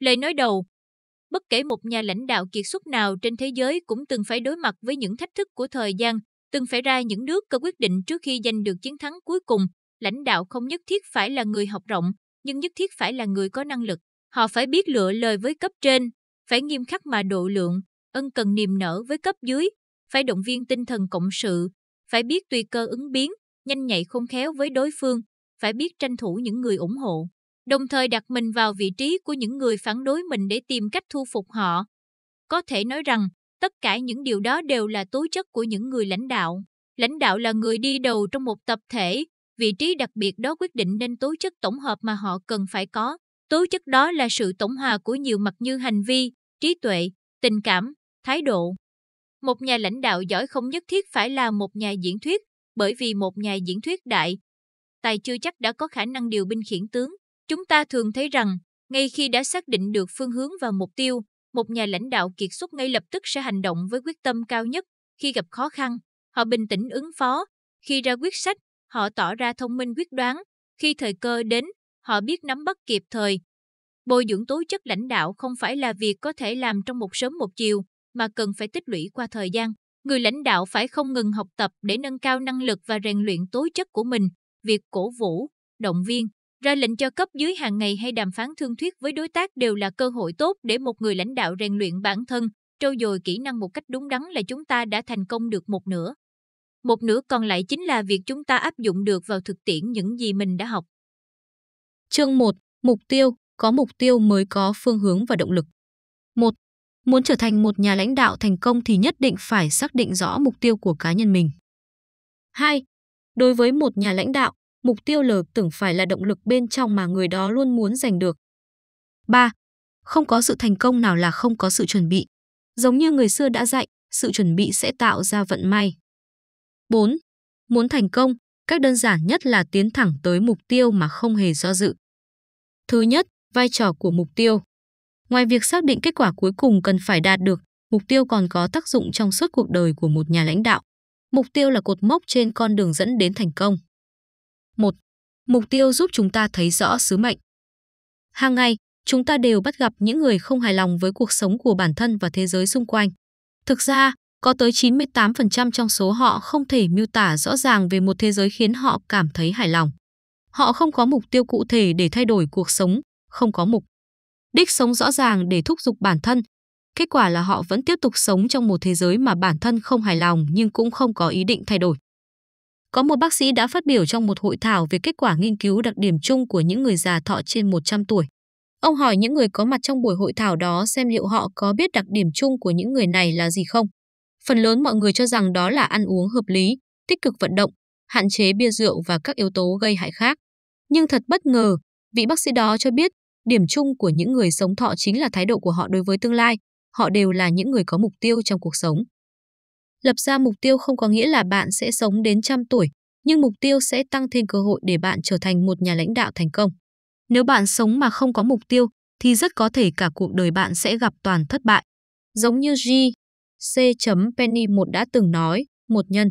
Lời nói đầu Bất kể một nhà lãnh đạo kiệt xuất nào trên thế giới cũng từng phải đối mặt với những thách thức của thời gian, từng phải ra những nước có quyết định trước khi giành được chiến thắng cuối cùng. Lãnh đạo không nhất thiết phải là người học rộng, nhưng nhất thiết phải là người có năng lực. Họ phải biết lựa lời với cấp trên, phải nghiêm khắc mà độ lượng, ân cần niềm nở với cấp dưới, phải động viên tinh thần cộng sự, phải biết tùy cơ ứng biến, nhanh nhạy không khéo với đối phương, phải biết tranh thủ những người ủng hộ, đồng thời đặt mình vào vị trí của những người phản đối mình để tìm cách thu phục họ. Có thể nói rằng, tất cả những điều đó đều là tố chất của những người lãnh đạo. Lãnh đạo là người đi đầu trong một tập thể, vị trí đặc biệt đó quyết định nên tố chất tổng hợp mà họ cần phải có. Tố chất đó là sự tổng hòa của nhiều mặt như hành vi, trí tuệ, tình cảm, thái độ. Một nhà lãnh đạo giỏi không nhất thiết phải là một nhà diễn thuyết, bởi vì một nhà diễn thuyết đại tài chưa chắc đã có khả năng điều binh khiển tướng. Chúng ta thường thấy rằng, ngay khi đã xác định được phương hướng và mục tiêu, một nhà lãnh đạo kiệt xuất ngay lập tức sẽ hành động với quyết tâm cao nhất. Khi gặp khó khăn, họ bình tĩnh ứng phó. Khi ra quyết sách, họ tỏ ra thông minh quyết đoán. Khi thời cơ đến, họ biết nắm bắt kịp thời. Bồi dưỡng tố chất lãnh đạo không phải là việc có thể làm trong một sớm một chiều, mà cần phải tích lũy qua thời gian. Người lãnh đạo phải không ngừng học tập để nâng cao năng lực và rèn luyện tố chất của mình việc cổ vũ, động viên, ra lệnh cho cấp dưới hàng ngày hay đàm phán thương thuyết với đối tác đều là cơ hội tốt để một người lãnh đạo rèn luyện bản thân, trau dồi kỹ năng một cách đúng đắn là chúng ta đã thành công được một nửa. Một nửa còn lại chính là việc chúng ta áp dụng được vào thực tiễn những gì mình đã học. Chương 1. Mục tiêu, có mục tiêu mới có phương hướng và động lực. 1. Muốn trở thành một nhà lãnh đạo thành công thì nhất định phải xác định rõ mục tiêu của cá nhân mình. 2. Đối với một nhà lãnh đạo, mục tiêu lờ tưởng phải là động lực bên trong mà người đó luôn muốn giành được. 3. Không có sự thành công nào là không có sự chuẩn bị. Giống như người xưa đã dạy, sự chuẩn bị sẽ tạo ra vận may. 4. Muốn thành công, cách đơn giản nhất là tiến thẳng tới mục tiêu mà không hề do dự. Thứ nhất, vai trò của mục tiêu. Ngoài việc xác định kết quả cuối cùng cần phải đạt được, mục tiêu còn có tác dụng trong suốt cuộc đời của một nhà lãnh đạo. Mục tiêu là cột mốc trên con đường dẫn đến thành công. 1. Mục tiêu giúp chúng ta thấy rõ sứ mệnh. Hàng ngày, chúng ta đều bắt gặp những người không hài lòng với cuộc sống của bản thân và thế giới xung quanh. Thực ra, có tới 98% trong số họ không thể miêu tả rõ ràng về một thế giới khiến họ cảm thấy hài lòng. Họ không có mục tiêu cụ thể để thay đổi cuộc sống, không có mục đích sống rõ ràng để thúc giục bản thân Kết quả là họ vẫn tiếp tục sống trong một thế giới mà bản thân không hài lòng nhưng cũng không có ý định thay đổi. Có một bác sĩ đã phát biểu trong một hội thảo về kết quả nghiên cứu đặc điểm chung của những người già thọ trên 100 tuổi. Ông hỏi những người có mặt trong buổi hội thảo đó xem liệu họ có biết đặc điểm chung của những người này là gì không. Phần lớn mọi người cho rằng đó là ăn uống hợp lý, tích cực vận động, hạn chế bia rượu và các yếu tố gây hại khác. Nhưng thật bất ngờ, vị bác sĩ đó cho biết điểm chung của những người sống thọ chính là thái độ của họ đối với tương lai, họ đều là những người có mục tiêu trong cuộc sống. Lập ra mục tiêu không có nghĩa là bạn sẽ sống đến trăm tuổi, nhưng mục tiêu sẽ tăng thêm cơ hội để bạn trở thành một nhà lãnh đạo thành công. Nếu bạn sống mà không có mục tiêu, thì rất có thể cả cuộc đời bạn sẽ gặp toàn thất bại. Giống như G. C. Penny một đã từng nói, một nhân.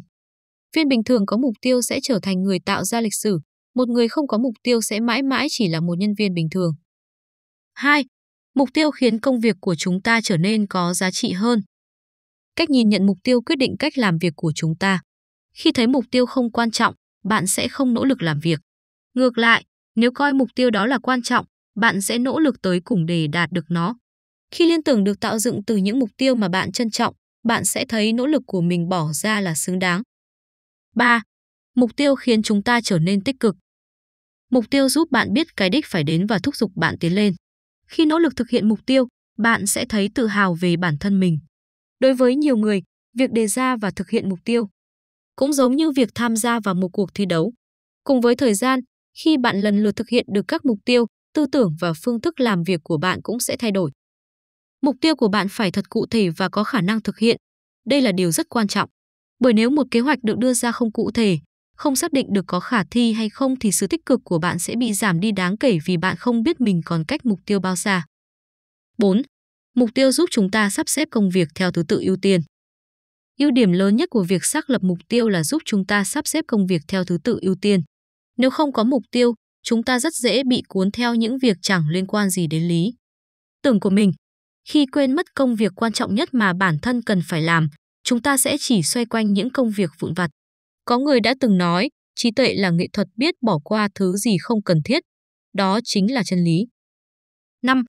Phiên bình thường có mục tiêu sẽ trở thành người tạo ra lịch sử, một người không có mục tiêu sẽ mãi mãi chỉ là một nhân viên bình thường. 2. Mục tiêu khiến công việc của chúng ta trở nên có giá trị hơn. Cách nhìn nhận mục tiêu quyết định cách làm việc của chúng ta. Khi thấy mục tiêu không quan trọng, bạn sẽ không nỗ lực làm việc. Ngược lại, nếu coi mục tiêu đó là quan trọng, bạn sẽ nỗ lực tới cùng để đạt được nó. Khi liên tưởng được tạo dựng từ những mục tiêu mà bạn trân trọng, bạn sẽ thấy nỗ lực của mình bỏ ra là xứng đáng. 3. Mục tiêu khiến chúng ta trở nên tích cực. Mục tiêu giúp bạn biết cái đích phải đến và thúc giục bạn tiến lên. Khi nỗ lực thực hiện mục tiêu, bạn sẽ thấy tự hào về bản thân mình. Đối với nhiều người, việc đề ra và thực hiện mục tiêu cũng giống như việc tham gia vào một cuộc thi đấu. Cùng với thời gian, khi bạn lần lượt thực hiện được các mục tiêu, tư tưởng và phương thức làm việc của bạn cũng sẽ thay đổi. Mục tiêu của bạn phải thật cụ thể và có khả năng thực hiện. Đây là điều rất quan trọng. Bởi nếu một kế hoạch được đưa ra không cụ thể, không xác định được có khả thi hay không thì sự tích cực của bạn sẽ bị giảm đi đáng kể vì bạn không biết mình còn cách mục tiêu bao xa. 4. Mục tiêu giúp chúng ta sắp xếp công việc theo thứ tự ưu tiên. Ưu điểm lớn nhất của việc xác lập mục tiêu là giúp chúng ta sắp xếp công việc theo thứ tự ưu tiên. Nếu không có mục tiêu, chúng ta rất dễ bị cuốn theo những việc chẳng liên quan gì đến lý tưởng của mình. Khi quên mất công việc quan trọng nhất mà bản thân cần phải làm, chúng ta sẽ chỉ xoay quanh những công việc vụn vặt. Có người đã từng nói, trí tuệ là nghệ thuật biết bỏ qua thứ gì không cần thiết. Đó chính là chân lý. 5.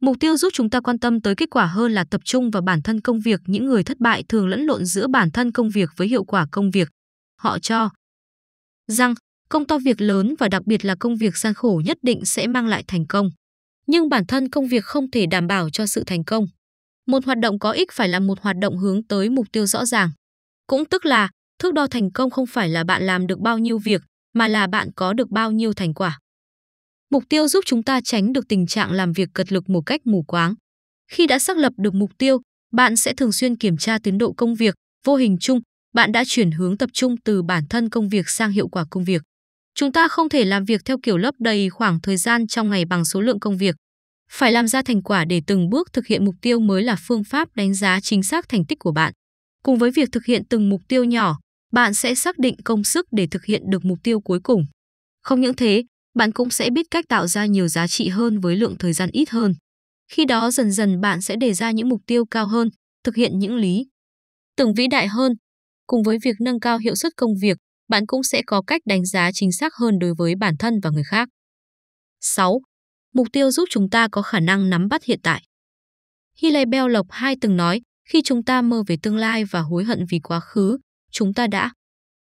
Mục tiêu giúp chúng ta quan tâm tới kết quả hơn là tập trung vào bản thân công việc. Những người thất bại thường lẫn lộn giữa bản thân công việc với hiệu quả công việc. Họ cho rằng công to việc lớn và đặc biệt là công việc gian khổ nhất định sẽ mang lại thành công. Nhưng bản thân công việc không thể đảm bảo cho sự thành công. Một hoạt động có ích phải là một hoạt động hướng tới mục tiêu rõ ràng. Cũng tức là Thước đo thành công không phải là bạn làm được bao nhiêu việc, mà là bạn có được bao nhiêu thành quả. Mục tiêu giúp chúng ta tránh được tình trạng làm việc cật lực một cách mù quáng. Khi đã xác lập được mục tiêu, bạn sẽ thường xuyên kiểm tra tiến độ công việc, vô hình chung, bạn đã chuyển hướng tập trung từ bản thân công việc sang hiệu quả công việc. Chúng ta không thể làm việc theo kiểu lấp đầy khoảng thời gian trong ngày bằng số lượng công việc. Phải làm ra thành quả để từng bước thực hiện mục tiêu mới là phương pháp đánh giá chính xác thành tích của bạn. Cùng với việc thực hiện từng mục tiêu nhỏ, bạn sẽ xác định công sức để thực hiện được mục tiêu cuối cùng. Không những thế, bạn cũng sẽ biết cách tạo ra nhiều giá trị hơn với lượng thời gian ít hơn. Khi đó dần dần bạn sẽ đề ra những mục tiêu cao hơn, thực hiện những lý tưởng vĩ đại hơn. Cùng với việc nâng cao hiệu suất công việc, bạn cũng sẽ có cách đánh giá chính xác hơn đối với bản thân và người khác. 6. Mục tiêu giúp chúng ta có khả năng nắm bắt hiện tại. Hillel Bell Lộc hai từng nói, khi chúng ta mơ về tương lai và hối hận vì quá khứ, chúng ta đã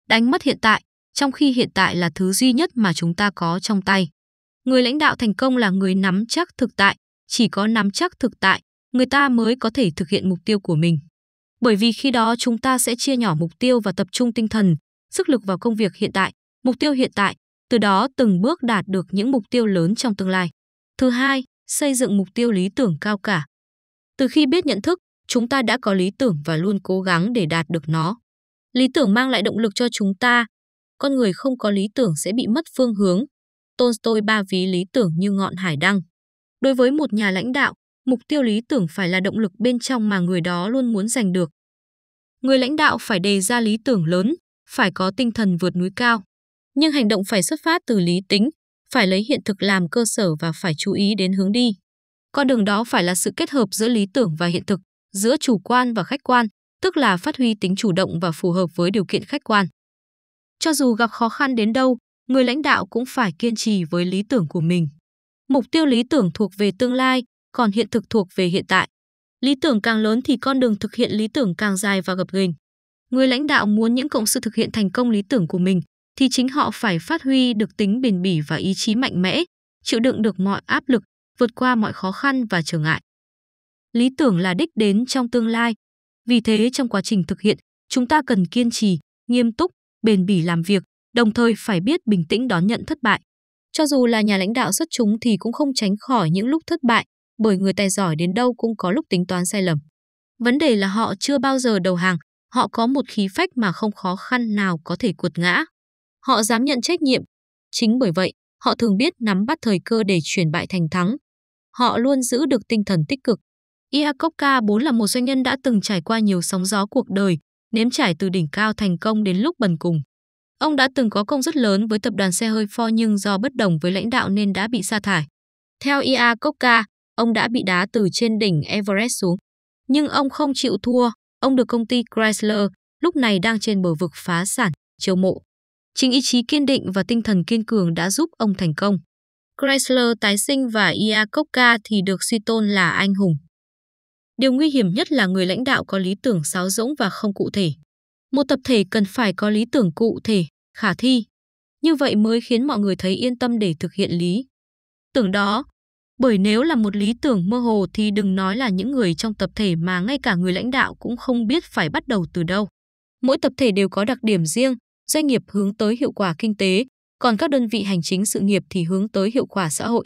đánh mất hiện tại, trong khi hiện tại là thứ duy nhất mà chúng ta có trong tay. Người lãnh đạo thành công là người nắm chắc thực tại, chỉ có nắm chắc thực tại, người ta mới có thể thực hiện mục tiêu của mình. Bởi vì khi đó chúng ta sẽ chia nhỏ mục tiêu và tập trung tinh thần, sức lực vào công việc hiện tại, mục tiêu hiện tại, từ đó từng bước đạt được những mục tiêu lớn trong tương lai. Thứ hai, xây dựng mục tiêu lý tưởng cao cả. Từ khi biết nhận thức, chúng ta đã có lý tưởng và luôn cố gắng để đạt được nó. Lý tưởng mang lại động lực cho chúng ta. Con người không có lý tưởng sẽ bị mất phương hướng. Tolstoy ba ví lý tưởng như ngọn hải đăng. Đối với một nhà lãnh đạo, mục tiêu lý tưởng phải là động lực bên trong mà người đó luôn muốn giành được. Người lãnh đạo phải đề ra lý tưởng lớn, phải có tinh thần vượt núi cao. Nhưng hành động phải xuất phát từ lý tính, phải lấy hiện thực làm cơ sở và phải chú ý đến hướng đi. Con đường đó phải là sự kết hợp giữa lý tưởng và hiện thực, giữa chủ quan và khách quan, tức là phát huy tính chủ động và phù hợp với điều kiện khách quan. Cho dù gặp khó khăn đến đâu, người lãnh đạo cũng phải kiên trì với lý tưởng của mình. Mục tiêu lý tưởng thuộc về tương lai, còn hiện thực thuộc về hiện tại. Lý tưởng càng lớn thì con đường thực hiện lý tưởng càng dài và gập ghềnh. Người lãnh đạo muốn những cộng sự thực hiện thành công lý tưởng của mình thì chính họ phải phát huy được tính bền bỉ và ý chí mạnh mẽ, chịu đựng được mọi áp lực, vượt qua mọi khó khăn và trở ngại. Lý tưởng là đích đến trong tương lai, vì thế trong quá trình thực hiện, chúng ta cần kiên trì, nghiêm túc, bền bỉ làm việc, đồng thời phải biết bình tĩnh đón nhận thất bại. Cho dù là nhà lãnh đạo xuất chúng thì cũng không tránh khỏi những lúc thất bại, bởi người tài giỏi đến đâu cũng có lúc tính toán sai lầm. Vấn đề là họ chưa bao giờ đầu hàng, họ có một khí phách mà không khó khăn nào có thể cuột ngã. Họ dám nhận trách nhiệm. Chính bởi vậy, họ thường biết nắm bắt thời cơ để chuyển bại thành thắng. Họ luôn giữ được tinh thần tích cực, Iacocca 4 là một doanh nhân đã từng trải qua nhiều sóng gió cuộc đời, nếm trải từ đỉnh cao thành công đến lúc bần cùng. Ông đã từng có công rất lớn với tập đoàn xe hơi Ford nhưng do bất đồng với lãnh đạo nên đã bị sa thải. Theo Iacocca, ông đã bị đá từ trên đỉnh Everest xuống. Nhưng ông không chịu thua, ông được công ty Chrysler, lúc này đang trên bờ vực phá sản, chiêu mộ. Chính ý chí kiên định và tinh thần kiên cường đã giúp ông thành công. Chrysler tái sinh và Iacocca thì được suy tôn là anh hùng. Điều nguy hiểm nhất là người lãnh đạo có lý tưởng sáo rỗng và không cụ thể. Một tập thể cần phải có lý tưởng cụ thể, khả thi. Như vậy mới khiến mọi người thấy yên tâm để thực hiện lý tưởng đó. Bởi nếu là một lý tưởng mơ hồ thì đừng nói là những người trong tập thể mà ngay cả người lãnh đạo cũng không biết phải bắt đầu từ đâu. Mỗi tập thể đều có đặc điểm riêng, doanh nghiệp hướng tới hiệu quả kinh tế, còn các đơn vị hành chính sự nghiệp thì hướng tới hiệu quả xã hội.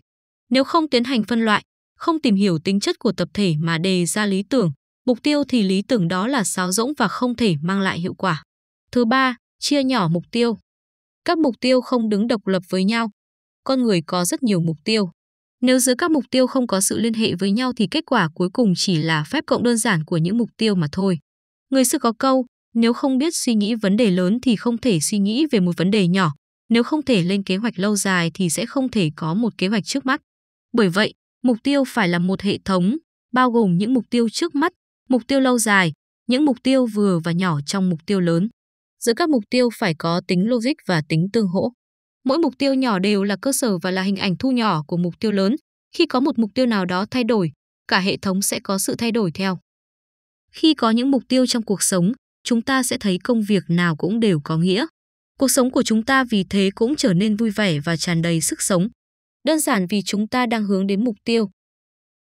Nếu không tiến hành phân loại, không tìm hiểu tính chất của tập thể mà đề ra lý tưởng, mục tiêu thì lý tưởng đó là sáo rỗng và không thể mang lại hiệu quả. Thứ ba, chia nhỏ mục tiêu. Các mục tiêu không đứng độc lập với nhau. Con người có rất nhiều mục tiêu. Nếu giữa các mục tiêu không có sự liên hệ với nhau thì kết quả cuối cùng chỉ là phép cộng đơn giản của những mục tiêu mà thôi. Người xưa có câu, nếu không biết suy nghĩ vấn đề lớn thì không thể suy nghĩ về một vấn đề nhỏ, nếu không thể lên kế hoạch lâu dài thì sẽ không thể có một kế hoạch trước mắt. Bởi vậy, Mục tiêu phải là một hệ thống, bao gồm những mục tiêu trước mắt, mục tiêu lâu dài, những mục tiêu vừa và nhỏ trong mục tiêu lớn. Giữa các mục tiêu phải có tính logic và tính tương hỗ. Mỗi mục tiêu nhỏ đều là cơ sở và là hình ảnh thu nhỏ của mục tiêu lớn. Khi có một mục tiêu nào đó thay đổi, cả hệ thống sẽ có sự thay đổi theo. Khi có những mục tiêu trong cuộc sống, chúng ta sẽ thấy công việc nào cũng đều có nghĩa. Cuộc sống của chúng ta vì thế cũng trở nên vui vẻ và tràn đầy sức sống đơn giản vì chúng ta đang hướng đến mục tiêu.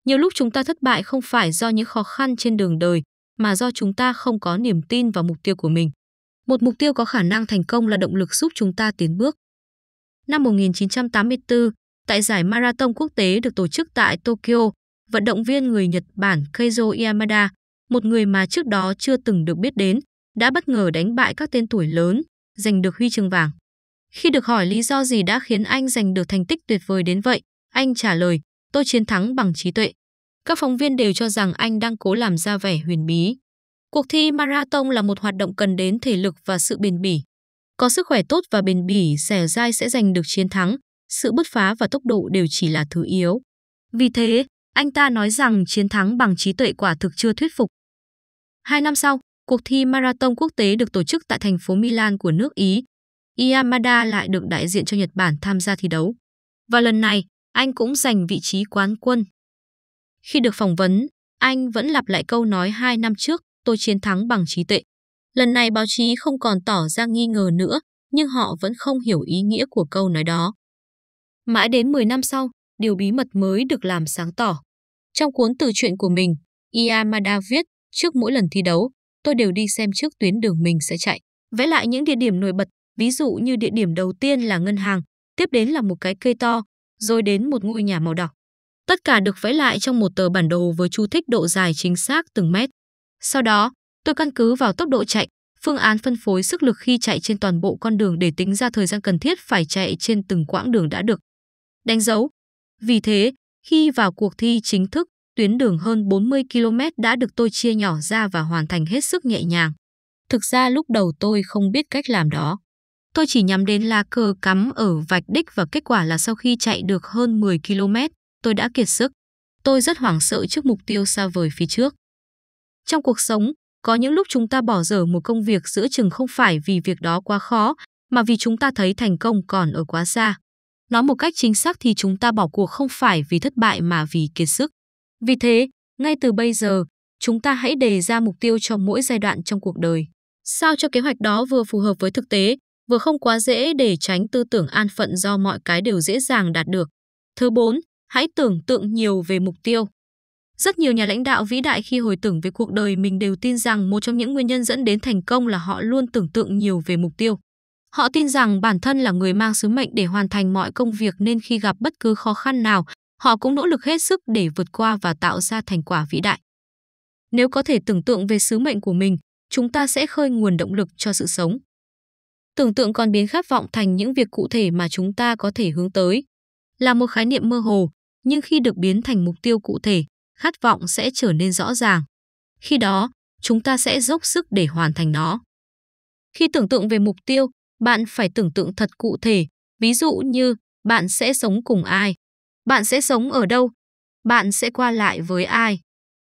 Nhiều lúc chúng ta thất bại không phải do những khó khăn trên đường đời, mà do chúng ta không có niềm tin vào mục tiêu của mình. Một mục tiêu có khả năng thành công là động lực giúp chúng ta tiến bước. Năm 1984, tại giải Marathon quốc tế được tổ chức tại Tokyo, vận động viên người Nhật Bản Keizo Yamada, một người mà trước đó chưa từng được biết đến, đã bất ngờ đánh bại các tên tuổi lớn, giành được huy chương vàng. Khi được hỏi lý do gì đã khiến anh giành được thành tích tuyệt vời đến vậy, anh trả lời, tôi chiến thắng bằng trí tuệ. Các phóng viên đều cho rằng anh đang cố làm ra vẻ huyền bí. Cuộc thi marathon là một hoạt động cần đến thể lực và sự bền bỉ. Có sức khỏe tốt và bền bỉ, Sẻ dai sẽ giành được chiến thắng, sự bứt phá và tốc độ đều chỉ là thứ yếu. Vì thế, anh ta nói rằng chiến thắng bằng trí tuệ quả thực chưa thuyết phục. Hai năm sau, cuộc thi marathon quốc tế được tổ chức tại thành phố Milan của nước Ý, Yamada lại được đại diện cho Nhật Bản tham gia thi đấu. Và lần này, anh cũng giành vị trí quán quân. Khi được phỏng vấn, anh vẫn lặp lại câu nói hai năm trước, tôi chiến thắng bằng trí tuệ. Lần này báo chí không còn tỏ ra nghi ngờ nữa, nhưng họ vẫn không hiểu ý nghĩa của câu nói đó. Mãi đến 10 năm sau, điều bí mật mới được làm sáng tỏ. Trong cuốn từ truyện của mình, Yamada viết, trước mỗi lần thi đấu, tôi đều đi xem trước tuyến đường mình sẽ chạy, vẽ lại những địa điểm nổi bật ví dụ như địa điểm đầu tiên là ngân hàng, tiếp đến là một cái cây to, rồi đến một ngôi nhà màu đỏ. Tất cả được vẽ lại trong một tờ bản đồ với chú thích độ dài chính xác từng mét. Sau đó, tôi căn cứ vào tốc độ chạy, phương án phân phối sức lực khi chạy trên toàn bộ con đường để tính ra thời gian cần thiết phải chạy trên từng quãng đường đã được đánh dấu. Vì thế, khi vào cuộc thi chính thức, tuyến đường hơn 40 km đã được tôi chia nhỏ ra và hoàn thành hết sức nhẹ nhàng. Thực ra lúc đầu tôi không biết cách làm đó. Tôi chỉ nhắm đến lá cờ cắm ở vạch đích và kết quả là sau khi chạy được hơn 10 km, tôi đã kiệt sức. Tôi rất hoảng sợ trước mục tiêu xa vời phía trước. Trong cuộc sống, có những lúc chúng ta bỏ dở một công việc giữa chừng không phải vì việc đó quá khó, mà vì chúng ta thấy thành công còn ở quá xa. Nói một cách chính xác thì chúng ta bỏ cuộc không phải vì thất bại mà vì kiệt sức. Vì thế, ngay từ bây giờ, chúng ta hãy đề ra mục tiêu cho mỗi giai đoạn trong cuộc đời. Sao cho kế hoạch đó vừa phù hợp với thực tế, vừa không quá dễ để tránh tư tưởng an phận do mọi cái đều dễ dàng đạt được. Thứ bốn hãy tưởng tượng nhiều về mục tiêu. Rất nhiều nhà lãnh đạo vĩ đại khi hồi tưởng về cuộc đời mình đều tin rằng một trong những nguyên nhân dẫn đến thành công là họ luôn tưởng tượng nhiều về mục tiêu. Họ tin rằng bản thân là người mang sứ mệnh để hoàn thành mọi công việc nên khi gặp bất cứ khó khăn nào, họ cũng nỗ lực hết sức để vượt qua và tạo ra thành quả vĩ đại. Nếu có thể tưởng tượng về sứ mệnh của mình, chúng ta sẽ khơi nguồn động lực cho sự sống. Tưởng tượng còn biến khát vọng thành những việc cụ thể mà chúng ta có thể hướng tới. Là một khái niệm mơ hồ, nhưng khi được biến thành mục tiêu cụ thể, khát vọng sẽ trở nên rõ ràng. Khi đó, chúng ta sẽ dốc sức để hoàn thành nó. Khi tưởng tượng về mục tiêu, bạn phải tưởng tượng thật cụ thể, ví dụ như bạn sẽ sống cùng ai, bạn sẽ sống ở đâu, bạn sẽ qua lại với ai,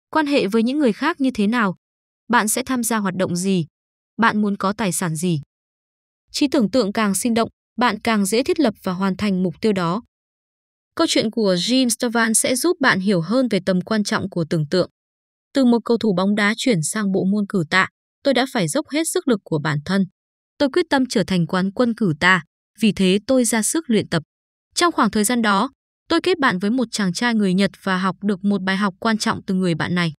quan hệ với những người khác như thế nào, bạn sẽ tham gia hoạt động gì, bạn muốn có tài sản gì trí tưởng tượng càng sinh động, bạn càng dễ thiết lập và hoàn thành mục tiêu đó. Câu chuyện của Jim Stovan sẽ giúp bạn hiểu hơn về tầm quan trọng của tưởng tượng. Từ một cầu thủ bóng đá chuyển sang bộ môn cử tạ, tôi đã phải dốc hết sức lực của bản thân. Tôi quyết tâm trở thành quán quân cử tạ, vì thế tôi ra sức luyện tập. Trong khoảng thời gian đó, tôi kết bạn với một chàng trai người Nhật và học được một bài học quan trọng từ người bạn này.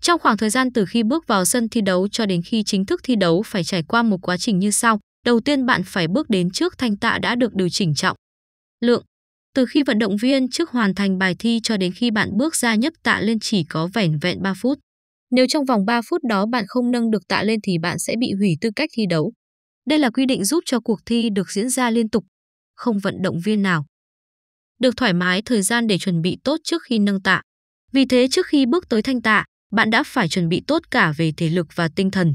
Trong khoảng thời gian từ khi bước vào sân thi đấu cho đến khi chính thức thi đấu phải trải qua một quá trình như sau đầu tiên bạn phải bước đến trước thanh tạ đã được điều chỉnh trọng. Lượng Từ khi vận động viên trước hoàn thành bài thi cho đến khi bạn bước ra nhấp tạ lên chỉ có vẻn vẹn 3 phút. Nếu trong vòng 3 phút đó bạn không nâng được tạ lên thì bạn sẽ bị hủy tư cách thi đấu. Đây là quy định giúp cho cuộc thi được diễn ra liên tục, không vận động viên nào. Được thoải mái thời gian để chuẩn bị tốt trước khi nâng tạ. Vì thế trước khi bước tới thanh tạ, bạn đã phải chuẩn bị tốt cả về thể lực và tinh thần.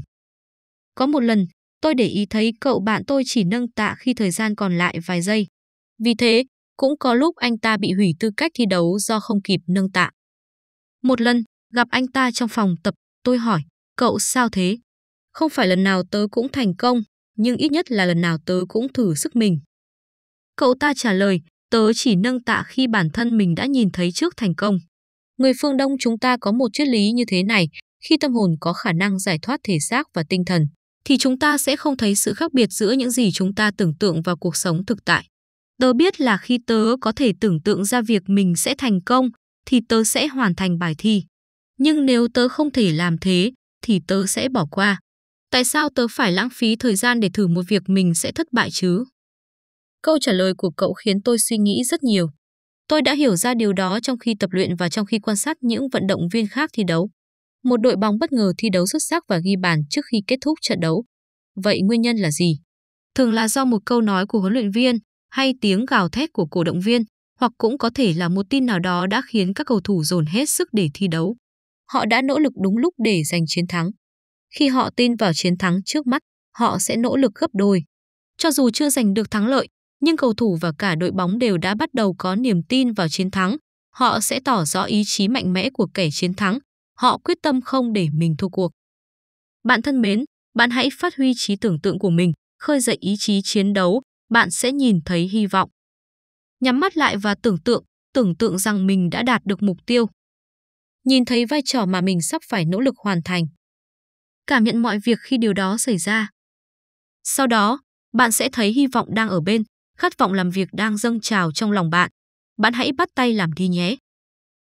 Có một lần, tôi để ý thấy cậu bạn tôi chỉ nâng tạ khi thời gian còn lại vài giây. Vì thế, cũng có lúc anh ta bị hủy tư cách thi đấu do không kịp nâng tạ. Một lần, gặp anh ta trong phòng tập, tôi hỏi, cậu sao thế? Không phải lần nào tớ cũng thành công, nhưng ít nhất là lần nào tớ cũng thử sức mình. Cậu ta trả lời, tớ chỉ nâng tạ khi bản thân mình đã nhìn thấy trước thành công. Người phương Đông chúng ta có một triết lý như thế này, khi tâm hồn có khả năng giải thoát thể xác và tinh thần, thì chúng ta sẽ không thấy sự khác biệt giữa những gì chúng ta tưởng tượng và cuộc sống thực tại. Tớ biết là khi tớ có thể tưởng tượng ra việc mình sẽ thành công, thì tớ sẽ hoàn thành bài thi. Nhưng nếu tớ không thể làm thế, thì tớ sẽ bỏ qua. Tại sao tớ phải lãng phí thời gian để thử một việc mình sẽ thất bại chứ? Câu trả lời của cậu khiến tôi suy nghĩ rất nhiều. Tôi đã hiểu ra điều đó trong khi tập luyện và trong khi quan sát những vận động viên khác thi đấu một đội bóng bất ngờ thi đấu xuất sắc và ghi bàn trước khi kết thúc trận đấu. Vậy nguyên nhân là gì? Thường là do một câu nói của huấn luyện viên hay tiếng gào thét của cổ động viên, hoặc cũng có thể là một tin nào đó đã khiến các cầu thủ dồn hết sức để thi đấu. Họ đã nỗ lực đúng lúc để giành chiến thắng. Khi họ tin vào chiến thắng trước mắt, họ sẽ nỗ lực gấp đôi. Cho dù chưa giành được thắng lợi, nhưng cầu thủ và cả đội bóng đều đã bắt đầu có niềm tin vào chiến thắng. Họ sẽ tỏ rõ ý chí mạnh mẽ của kẻ chiến thắng Họ quyết tâm không để mình thua cuộc. Bạn thân mến, bạn hãy phát huy trí tưởng tượng của mình, khơi dậy ý chí chiến đấu, bạn sẽ nhìn thấy hy vọng. Nhắm mắt lại và tưởng tượng, tưởng tượng rằng mình đã đạt được mục tiêu. Nhìn thấy vai trò mà mình sắp phải nỗ lực hoàn thành. Cảm nhận mọi việc khi điều đó xảy ra. Sau đó, bạn sẽ thấy hy vọng đang ở bên, khát vọng làm việc đang dâng trào trong lòng bạn. Bạn hãy bắt tay làm đi nhé.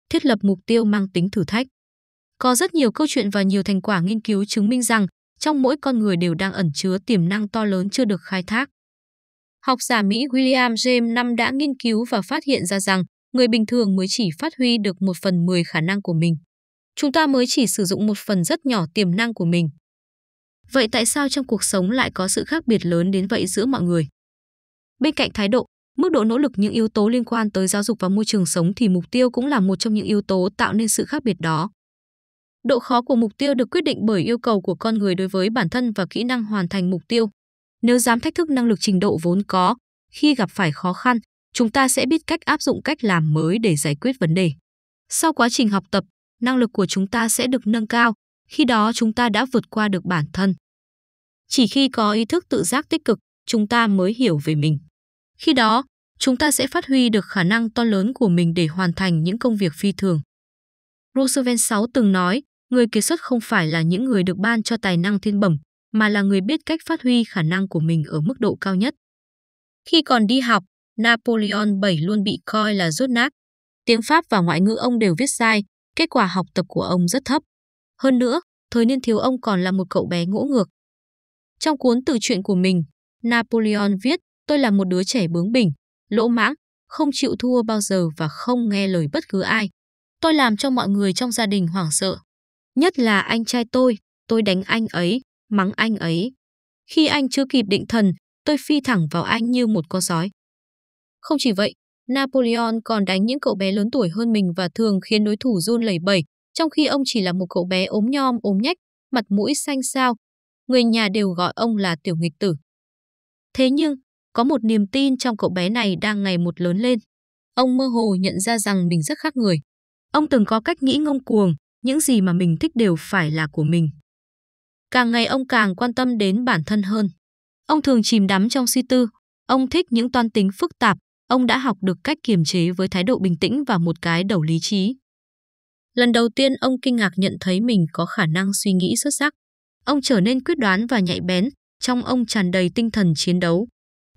Thiết lập mục tiêu mang tính thử thách. Có rất nhiều câu chuyện và nhiều thành quả nghiên cứu chứng minh rằng trong mỗi con người đều đang ẩn chứa tiềm năng to lớn chưa được khai thác. Học giả Mỹ William James năm đã nghiên cứu và phát hiện ra rằng người bình thường mới chỉ phát huy được một phần 10 khả năng của mình. Chúng ta mới chỉ sử dụng một phần rất nhỏ tiềm năng của mình. Vậy tại sao trong cuộc sống lại có sự khác biệt lớn đến vậy giữa mọi người? Bên cạnh thái độ, mức độ nỗ lực những yếu tố liên quan tới giáo dục và môi trường sống thì mục tiêu cũng là một trong những yếu tố tạo nên sự khác biệt đó. Độ khó của mục tiêu được quyết định bởi yêu cầu của con người đối với bản thân và kỹ năng hoàn thành mục tiêu. Nếu dám thách thức năng lực trình độ vốn có, khi gặp phải khó khăn, chúng ta sẽ biết cách áp dụng cách làm mới để giải quyết vấn đề. Sau quá trình học tập, năng lực của chúng ta sẽ được nâng cao, khi đó chúng ta đã vượt qua được bản thân. Chỉ khi có ý thức tự giác tích cực, chúng ta mới hiểu về mình. Khi đó, chúng ta sẽ phát huy được khả năng to lớn của mình để hoàn thành những công việc phi thường. Roosevelt 6 từng nói, Người kiệt xuất không phải là những người được ban cho tài năng thiên bẩm, mà là người biết cách phát huy khả năng của mình ở mức độ cao nhất. Khi còn đi học, Napoleon VII luôn bị coi là rốt nát. Tiếng Pháp và ngoại ngữ ông đều viết sai, kết quả học tập của ông rất thấp. Hơn nữa, thời niên thiếu ông còn là một cậu bé ngỗ ngược. Trong cuốn tự truyện của mình, Napoleon viết, tôi là một đứa trẻ bướng bỉnh, lỗ mãng, không chịu thua bao giờ và không nghe lời bất cứ ai. Tôi làm cho mọi người trong gia đình hoảng sợ. Nhất là anh trai tôi, tôi đánh anh ấy, mắng anh ấy. Khi anh chưa kịp định thần, tôi phi thẳng vào anh như một con sói. Không chỉ vậy, Napoleon còn đánh những cậu bé lớn tuổi hơn mình và thường khiến đối thủ run lẩy bẩy, trong khi ông chỉ là một cậu bé ốm nhom ốm nhách, mặt mũi xanh xao. Người nhà đều gọi ông là tiểu nghịch tử. Thế nhưng, có một niềm tin trong cậu bé này đang ngày một lớn lên. Ông mơ hồ nhận ra rằng mình rất khác người. Ông từng có cách nghĩ ngông cuồng, những gì mà mình thích đều phải là của mình. Càng ngày ông càng quan tâm đến bản thân hơn. Ông thường chìm đắm trong suy tư, ông thích những toan tính phức tạp, ông đã học được cách kiềm chế với thái độ bình tĩnh và một cái đầu lý trí. Lần đầu tiên ông kinh ngạc nhận thấy mình có khả năng suy nghĩ xuất sắc. Ông trở nên quyết đoán và nhạy bén, trong ông tràn đầy tinh thần chiến đấu.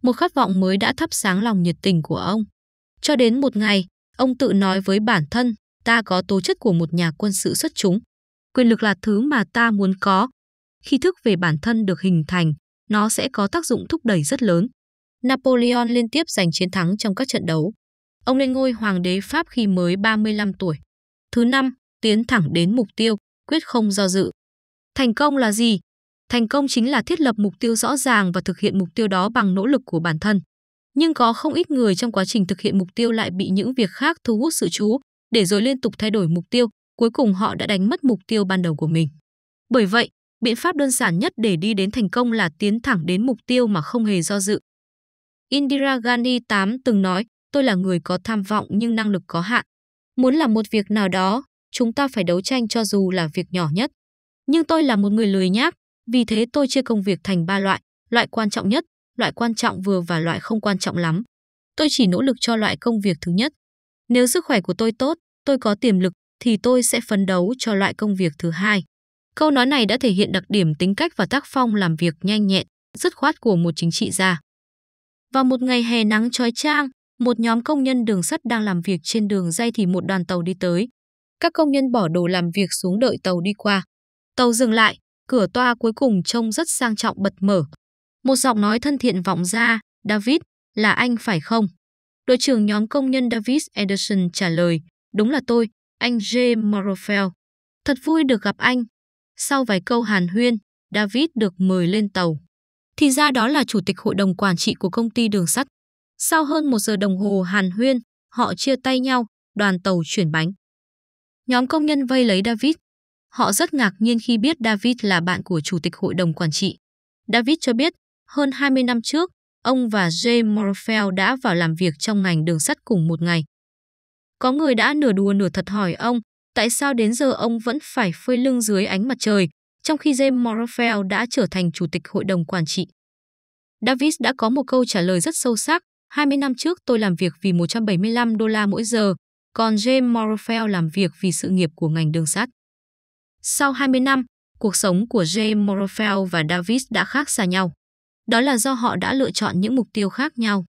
Một khát vọng mới đã thắp sáng lòng nhiệt tình của ông. Cho đến một ngày, ông tự nói với bản thân, ta có tố chất của một nhà quân sự xuất chúng. Quyền lực là thứ mà ta muốn có. Khi thức về bản thân được hình thành, nó sẽ có tác dụng thúc đẩy rất lớn. Napoleon liên tiếp giành chiến thắng trong các trận đấu. Ông lên ngôi hoàng đế Pháp khi mới 35 tuổi. Thứ năm, tiến thẳng đến mục tiêu, quyết không do dự. Thành công là gì? Thành công chính là thiết lập mục tiêu rõ ràng và thực hiện mục tiêu đó bằng nỗ lực của bản thân. Nhưng có không ít người trong quá trình thực hiện mục tiêu lại bị những việc khác thu hút sự chú để rồi liên tục thay đổi mục tiêu, cuối cùng họ đã đánh mất mục tiêu ban đầu của mình. Bởi vậy, biện pháp đơn giản nhất để đi đến thành công là tiến thẳng đến mục tiêu mà không hề do dự. Indira Gandhi 8 từng nói, tôi là người có tham vọng nhưng năng lực có hạn. Muốn làm một việc nào đó, chúng ta phải đấu tranh cho dù là việc nhỏ nhất. Nhưng tôi là một người lười nhác, vì thế tôi chia công việc thành ba loại, loại quan trọng nhất, loại quan trọng vừa và loại không quan trọng lắm. Tôi chỉ nỗ lực cho loại công việc thứ nhất. Nếu sức khỏe của tôi tốt, tôi có tiềm lực thì tôi sẽ phấn đấu cho loại công việc thứ hai. Câu nói này đã thể hiện đặc điểm tính cách và tác phong làm việc nhanh nhẹn, dứt khoát của một chính trị gia. Vào một ngày hè nắng chói chang, một nhóm công nhân đường sắt đang làm việc trên đường dây thì một đoàn tàu đi tới. Các công nhân bỏ đồ làm việc xuống đợi tàu đi qua. Tàu dừng lại, cửa toa cuối cùng trông rất sang trọng bật mở. Một giọng nói thân thiện vọng ra, David, là anh phải không? đội trưởng nhóm công nhân David Anderson trả lời, đúng là tôi, anh J. Morofel. Thật vui được gặp anh. Sau vài câu hàn huyên, David được mời lên tàu. Thì ra đó là chủ tịch hội đồng quản trị của công ty đường sắt. Sau hơn một giờ đồng hồ hàn huyên, họ chia tay nhau, đoàn tàu chuyển bánh. Nhóm công nhân vây lấy David. Họ rất ngạc nhiên khi biết David là bạn của chủ tịch hội đồng quản trị. David cho biết, hơn 20 năm trước, ông và Jay Morfell đã vào làm việc trong ngành đường sắt cùng một ngày. Có người đã nửa đùa nửa thật hỏi ông, tại sao đến giờ ông vẫn phải phơi lưng dưới ánh mặt trời, trong khi Jay Morfell đã trở thành chủ tịch hội đồng quản trị. Davis đã có một câu trả lời rất sâu sắc, 20 năm trước tôi làm việc vì 175 đô la mỗi giờ, còn James Morfell làm việc vì sự nghiệp của ngành đường sắt. Sau 20 năm, cuộc sống của James Morfell và Davis đã khác xa nhau đó là do họ đã lựa chọn những mục tiêu khác nhau.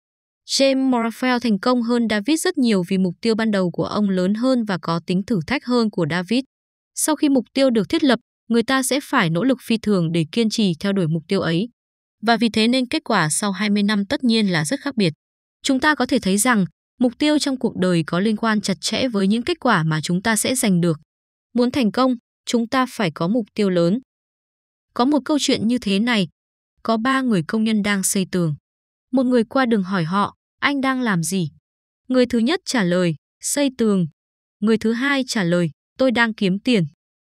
James Morfield thành công hơn David rất nhiều vì mục tiêu ban đầu của ông lớn hơn và có tính thử thách hơn của David. Sau khi mục tiêu được thiết lập, người ta sẽ phải nỗ lực phi thường để kiên trì theo đuổi mục tiêu ấy. Và vì thế nên kết quả sau 20 năm tất nhiên là rất khác biệt. Chúng ta có thể thấy rằng mục tiêu trong cuộc đời có liên quan chặt chẽ với những kết quả mà chúng ta sẽ giành được. Muốn thành công, chúng ta phải có mục tiêu lớn. Có một câu chuyện như thế này có ba người công nhân đang xây tường. Một người qua đường hỏi họ, anh đang làm gì? Người thứ nhất trả lời, xây tường. Người thứ hai trả lời, tôi đang kiếm tiền.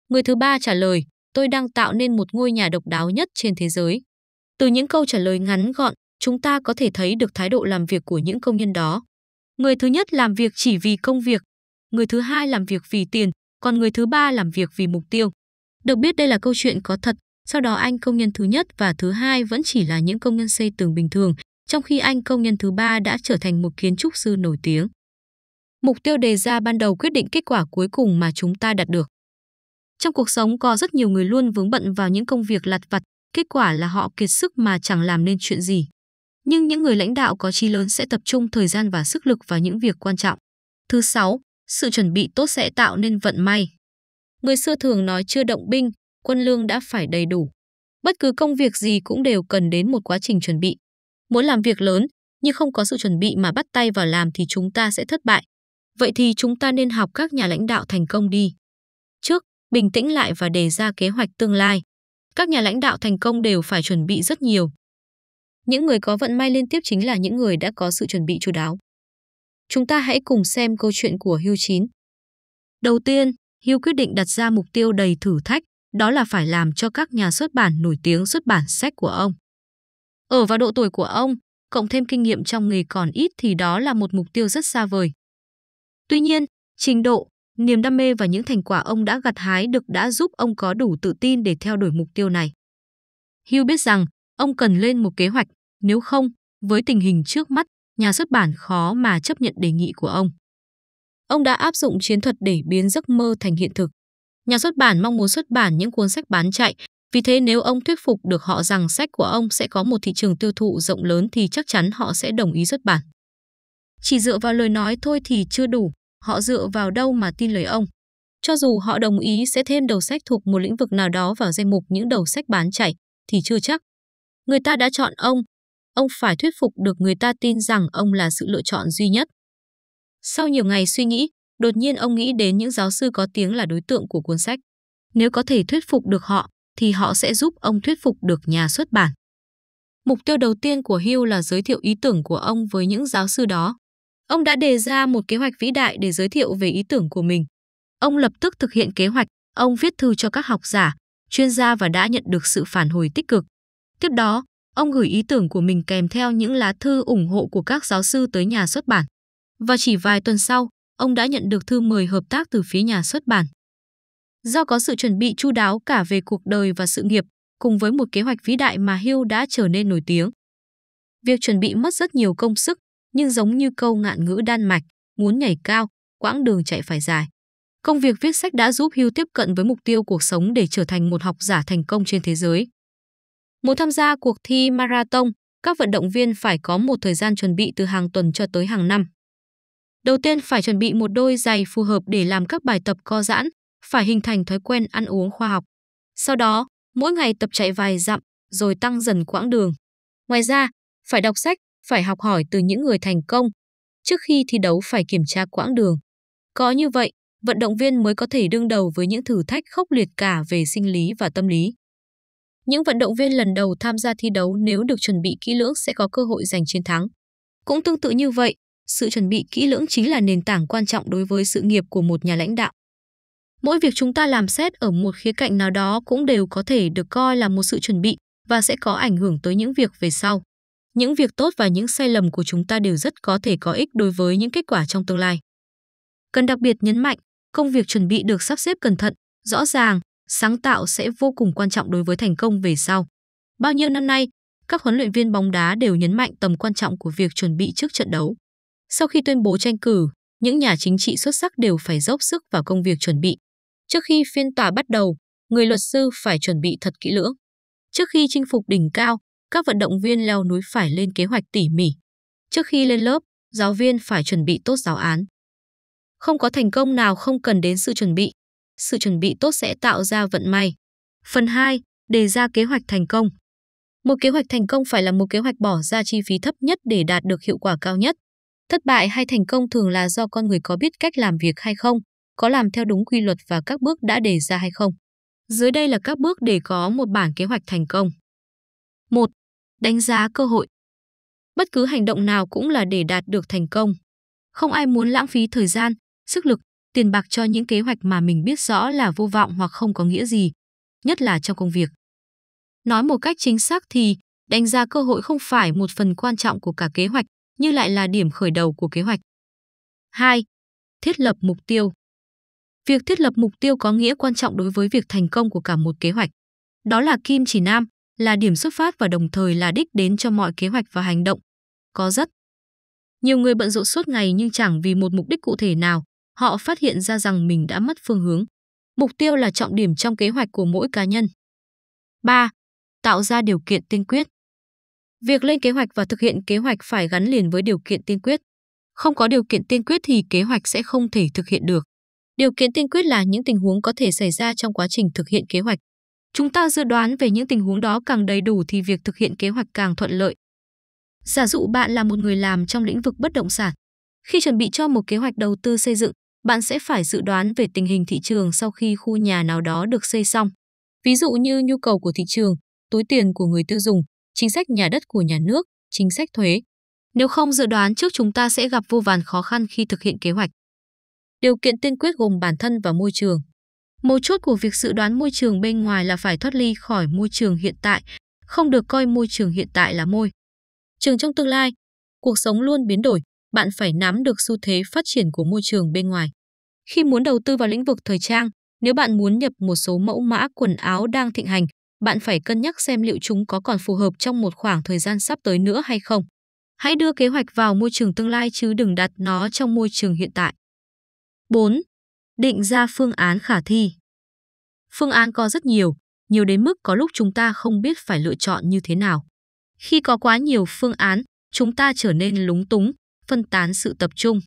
Người thứ ba trả lời, tôi đang tạo nên một ngôi nhà độc đáo nhất trên thế giới. Từ những câu trả lời ngắn gọn, chúng ta có thể thấy được thái độ làm việc của những công nhân đó. Người thứ nhất làm việc chỉ vì công việc, người thứ hai làm việc vì tiền, còn người thứ ba làm việc vì mục tiêu. Được biết đây là câu chuyện có thật, sau đó anh công nhân thứ nhất và thứ hai vẫn chỉ là những công nhân xây tường bình thường, trong khi anh công nhân thứ ba đã trở thành một kiến trúc sư nổi tiếng. Mục tiêu đề ra ban đầu quyết định kết quả cuối cùng mà chúng ta đạt được. Trong cuộc sống có rất nhiều người luôn vướng bận vào những công việc lặt vặt, kết quả là họ kiệt sức mà chẳng làm nên chuyện gì. Nhưng những người lãnh đạo có trí lớn sẽ tập trung thời gian và sức lực vào những việc quan trọng. Thứ sáu, sự chuẩn bị tốt sẽ tạo nên vận may. Người xưa thường nói chưa động binh, quân lương đã phải đầy đủ. Bất cứ công việc gì cũng đều cần đến một quá trình chuẩn bị. Muốn làm việc lớn, nhưng không có sự chuẩn bị mà bắt tay vào làm thì chúng ta sẽ thất bại. Vậy thì chúng ta nên học các nhà lãnh đạo thành công đi. Trước, bình tĩnh lại và đề ra kế hoạch tương lai. Các nhà lãnh đạo thành công đều phải chuẩn bị rất nhiều. Những người có vận may liên tiếp chính là những người đã có sự chuẩn bị chú đáo. Chúng ta hãy cùng xem câu chuyện của Hưu 9. Đầu tiên, Hưu quyết định đặt ra mục tiêu đầy thử thách đó là phải làm cho các nhà xuất bản nổi tiếng xuất bản sách của ông. Ở vào độ tuổi của ông, cộng thêm kinh nghiệm trong nghề còn ít thì đó là một mục tiêu rất xa vời. Tuy nhiên, trình độ, niềm đam mê và những thành quả ông đã gặt hái được đã giúp ông có đủ tự tin để theo đuổi mục tiêu này. Hugh biết rằng ông cần lên một kế hoạch, nếu không, với tình hình trước mắt, nhà xuất bản khó mà chấp nhận đề nghị của ông. Ông đã áp dụng chiến thuật để biến giấc mơ thành hiện thực. Nhà xuất bản mong muốn xuất bản những cuốn sách bán chạy, vì thế nếu ông thuyết phục được họ rằng sách của ông sẽ có một thị trường tiêu thụ rộng lớn thì chắc chắn họ sẽ đồng ý xuất bản. Chỉ dựa vào lời nói thôi thì chưa đủ, họ dựa vào đâu mà tin lời ông. Cho dù họ đồng ý sẽ thêm đầu sách thuộc một lĩnh vực nào đó vào danh mục những đầu sách bán chạy, thì chưa chắc. Người ta đã chọn ông, ông phải thuyết phục được người ta tin rằng ông là sự lựa chọn duy nhất. Sau nhiều ngày suy nghĩ, Đột nhiên ông nghĩ đến những giáo sư có tiếng là đối tượng của cuốn sách. Nếu có thể thuyết phục được họ, thì họ sẽ giúp ông thuyết phục được nhà xuất bản. Mục tiêu đầu tiên của Hill là giới thiệu ý tưởng của ông với những giáo sư đó. Ông đã đề ra một kế hoạch vĩ đại để giới thiệu về ý tưởng của mình. Ông lập tức thực hiện kế hoạch, ông viết thư cho các học giả, chuyên gia và đã nhận được sự phản hồi tích cực. Tiếp đó, ông gửi ý tưởng của mình kèm theo những lá thư ủng hộ của các giáo sư tới nhà xuất bản. Và chỉ vài tuần sau, ông đã nhận được thư mời hợp tác từ phía nhà xuất bản. Do có sự chuẩn bị chu đáo cả về cuộc đời và sự nghiệp, cùng với một kế hoạch vĩ đại mà Hugh đã trở nên nổi tiếng. Việc chuẩn bị mất rất nhiều công sức, nhưng giống như câu ngạn ngữ Đan Mạch, muốn nhảy cao, quãng đường chạy phải dài. Công việc viết sách đã giúp Hugh tiếp cận với mục tiêu cuộc sống để trở thành một học giả thành công trên thế giới. Muốn tham gia cuộc thi marathon, các vận động viên phải có một thời gian chuẩn bị từ hàng tuần cho tới hàng năm. Đầu tiên phải chuẩn bị một đôi giày phù hợp để làm các bài tập co giãn, phải hình thành thói quen ăn uống khoa học. Sau đó, mỗi ngày tập chạy vài dặm rồi tăng dần quãng đường. Ngoài ra, phải đọc sách, phải học hỏi từ những người thành công. Trước khi thi đấu phải kiểm tra quãng đường. Có như vậy, vận động viên mới có thể đương đầu với những thử thách khốc liệt cả về sinh lý và tâm lý. Những vận động viên lần đầu tham gia thi đấu nếu được chuẩn bị kỹ lưỡng sẽ có cơ hội giành chiến thắng. Cũng tương tự như vậy, sự chuẩn bị kỹ lưỡng chính là nền tảng quan trọng đối với sự nghiệp của một nhà lãnh đạo. Mỗi việc chúng ta làm xét ở một khía cạnh nào đó cũng đều có thể được coi là một sự chuẩn bị và sẽ có ảnh hưởng tới những việc về sau. Những việc tốt và những sai lầm của chúng ta đều rất có thể có ích đối với những kết quả trong tương lai. Cần đặc biệt nhấn mạnh, công việc chuẩn bị được sắp xếp cẩn thận, rõ ràng, sáng tạo sẽ vô cùng quan trọng đối với thành công về sau. Bao nhiêu năm nay, các huấn luyện viên bóng đá đều nhấn mạnh tầm quan trọng của việc chuẩn bị trước trận đấu. Sau khi tuyên bố tranh cử, những nhà chính trị xuất sắc đều phải dốc sức vào công việc chuẩn bị. Trước khi phiên tòa bắt đầu, người luật sư phải chuẩn bị thật kỹ lưỡng. Trước khi chinh phục đỉnh cao, các vận động viên leo núi phải lên kế hoạch tỉ mỉ. Trước khi lên lớp, giáo viên phải chuẩn bị tốt giáo án. Không có thành công nào không cần đến sự chuẩn bị. Sự chuẩn bị tốt sẽ tạo ra vận may. Phần 2. Đề ra kế hoạch thành công. Một kế hoạch thành công phải là một kế hoạch bỏ ra chi phí thấp nhất để đạt được hiệu quả cao nhất. Thất bại hay thành công thường là do con người có biết cách làm việc hay không, có làm theo đúng quy luật và các bước đã đề ra hay không. Dưới đây là các bước để có một bản kế hoạch thành công. 1. Đánh giá cơ hội. Bất cứ hành động nào cũng là để đạt được thành công. Không ai muốn lãng phí thời gian, sức lực, tiền bạc cho những kế hoạch mà mình biết rõ là vô vọng hoặc không có nghĩa gì, nhất là trong công việc. Nói một cách chính xác thì, đánh giá cơ hội không phải một phần quan trọng của cả kế hoạch, như lại là điểm khởi đầu của kế hoạch. 2. Thiết lập mục tiêu. Việc thiết lập mục tiêu có nghĩa quan trọng đối với việc thành công của cả một kế hoạch. Đó là kim chỉ nam, là điểm xuất phát và đồng thời là đích đến cho mọi kế hoạch và hành động. Có rất nhiều người bận rộn suốt ngày nhưng chẳng vì một mục đích cụ thể nào, họ phát hiện ra rằng mình đã mất phương hướng. Mục tiêu là trọng điểm trong kế hoạch của mỗi cá nhân. 3. Tạo ra điều kiện tiên quyết. Việc lên kế hoạch và thực hiện kế hoạch phải gắn liền với điều kiện tiên quyết. Không có điều kiện tiên quyết thì kế hoạch sẽ không thể thực hiện được. Điều kiện tiên quyết là những tình huống có thể xảy ra trong quá trình thực hiện kế hoạch. Chúng ta dự đoán về những tình huống đó càng đầy đủ thì việc thực hiện kế hoạch càng thuận lợi. Giả dụ bạn là một người làm trong lĩnh vực bất động sản. Khi chuẩn bị cho một kế hoạch đầu tư xây dựng, bạn sẽ phải dự đoán về tình hình thị trường sau khi khu nhà nào đó được xây xong. Ví dụ như nhu cầu của thị trường, túi tiền của người tiêu dùng, chính sách nhà đất của nhà nước, chính sách thuế. Nếu không dự đoán trước chúng ta sẽ gặp vô vàn khó khăn khi thực hiện kế hoạch. Điều kiện tiên quyết gồm bản thân và môi trường. Một chốt của việc dự đoán môi trường bên ngoài là phải thoát ly khỏi môi trường hiện tại, không được coi môi trường hiện tại là môi. Trường trong tương lai, cuộc sống luôn biến đổi, bạn phải nắm được xu thế phát triển của môi trường bên ngoài. Khi muốn đầu tư vào lĩnh vực thời trang, nếu bạn muốn nhập một số mẫu mã quần áo đang thịnh hành, bạn phải cân nhắc xem liệu chúng có còn phù hợp trong một khoảng thời gian sắp tới nữa hay không. Hãy đưa kế hoạch vào môi trường tương lai chứ đừng đặt nó trong môi trường hiện tại. 4. Định ra phương án khả thi. Phương án có rất nhiều, nhiều đến mức có lúc chúng ta không biết phải lựa chọn như thế nào. Khi có quá nhiều phương án, chúng ta trở nên lúng túng, phân tán sự tập trung.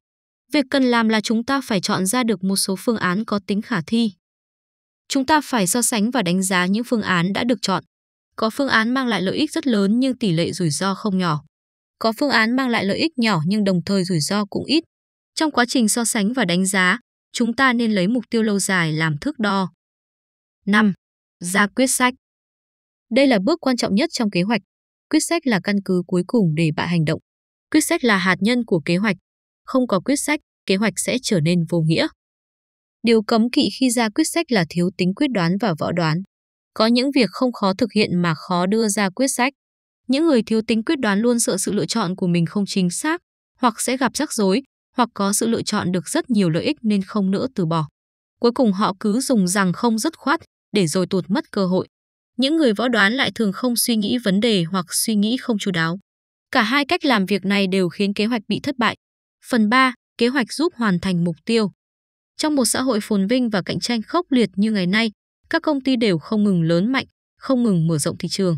Việc cần làm là chúng ta phải chọn ra được một số phương án có tính khả thi, Chúng ta phải so sánh và đánh giá những phương án đã được chọn. Có phương án mang lại lợi ích rất lớn nhưng tỷ lệ rủi ro không nhỏ. Có phương án mang lại lợi ích nhỏ nhưng đồng thời rủi ro cũng ít. Trong quá trình so sánh và đánh giá, chúng ta nên lấy mục tiêu lâu dài làm thước đo. 5. Ra quyết sách. Đây là bước quan trọng nhất trong kế hoạch. Quyết sách là căn cứ cuối cùng để bạn hành động. Quyết sách là hạt nhân của kế hoạch. Không có quyết sách, kế hoạch sẽ trở nên vô nghĩa. Điều cấm kỵ khi ra quyết sách là thiếu tính quyết đoán và võ đoán. Có những việc không khó thực hiện mà khó đưa ra quyết sách. Những người thiếu tính quyết đoán luôn sợ sự lựa chọn của mình không chính xác, hoặc sẽ gặp rắc rối, hoặc có sự lựa chọn được rất nhiều lợi ích nên không nữa từ bỏ. Cuối cùng họ cứ dùng rằng không dứt khoát để rồi tuột mất cơ hội. Những người võ đoán lại thường không suy nghĩ vấn đề hoặc suy nghĩ không chú đáo. Cả hai cách làm việc này đều khiến kế hoạch bị thất bại. Phần 3, kế hoạch giúp hoàn thành mục tiêu. Trong một xã hội phồn vinh và cạnh tranh khốc liệt như ngày nay, các công ty đều không ngừng lớn mạnh, không ngừng mở rộng thị trường.